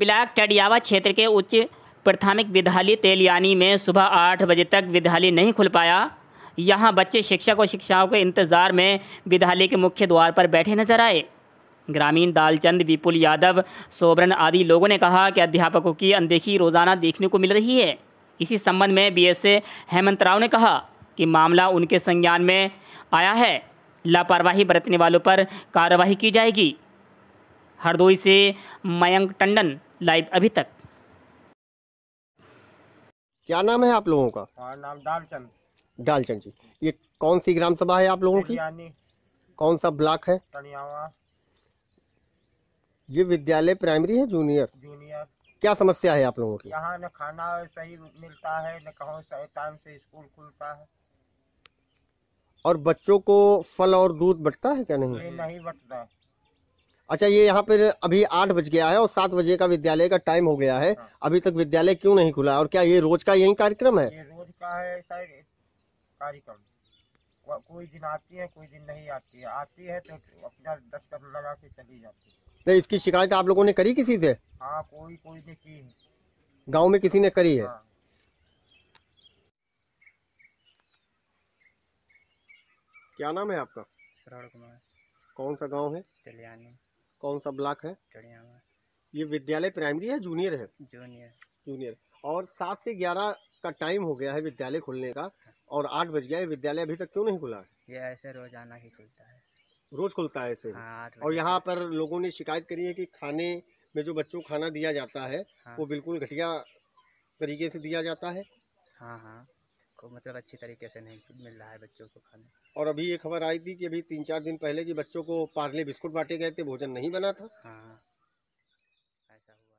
Block टडियावा क्षेत्र के उच्च प्राथमिक विद्यालय तेलियानी में सुबह आठ बजे तक विद्यालय नहीं खुल पाया यहाँ बच्चे शिक्षक और शिक्षाओं के इंतज़ार में विद्यालय के मुख्य द्वार पर बैठे नजर आए ग्रामीण दालचंद विपुल यादव सोबरन आदि लोगों ने कहा कि अध्यापकों की अनदेखी रोज़ाना देखने को मिल रही है इसी संबंध में बी एस हेमंत राव ने कहा कि मामला उनके संज्ञान में आया है लापरवाही बरतने वालों पर कार्रवाई की जाएगी हरदोई से मयंक टंडन लाइव अभी तक क्या नाम है आप लोगों का नाम डालचंद डालचंद जी ये कौन सी ग्राम सभा है आप लोगों की कौन सा ब्लॉक है ये विद्यालय प्राइमरी है जूनियर जूनियर क्या समस्या है आप लोगों की यहाँ न खाना सही मिलता है न कहो सही टाइम से स्कूल खुलता है और बच्चों को फल और दूध बटता है क्या नहीं नहीं बटता अच्छा ये यहाँ पर अभी आठ बज गया है और सात बजे का विद्यालय का टाइम हो गया है हाँ। अभी तक विद्यालय क्यों नहीं खुला और क्या ये रोज का यही कार्यक्रम है ये रोज का है कार्यक्रम कोई दिन आती है कोई दिन नहीं आती है आती है तो अपना दस्तर लगा के चली जाती है तो इसकी शिकायत आप लोगों ने करी किसी से हाँ कोई कोई ने की है गाँव में किसी ने करी है हाँ। क्या नाम है आपका श्रवण कुमार कौन सा गांव है चलियानी कौन सा ब्लॉक है ये विद्यालय प्राइमरी है जूनियर है जूनियर जूनियर और सात से ग्यारह का टाइम हो गया है विद्यालय खुलने का हाँ। और आठ बज गया है विद्यालय अभी तक क्यों नहीं खुला है ये ऐसे रोजाना ही खुलता है रोज खुलता है ऐसे हाँ, और यहाँ पर लोगों ने शिकायत करी है कि खाने में जो बच्चों को खाना दिया जाता है हाँ। वो बिल्कुल घटिया तरीके से दिया जाता है हाँ हाँ को मतलब अच्छी तरीके से नहीं मिल रहा है बच्चों को खाने और अभी ये खबर आई थी कि अभी तीन चार दिन पहले की बच्चों को पार्ले बिस्कुट बांटे गए थे भोजन नहीं बना था हाँ ऐसा हुआ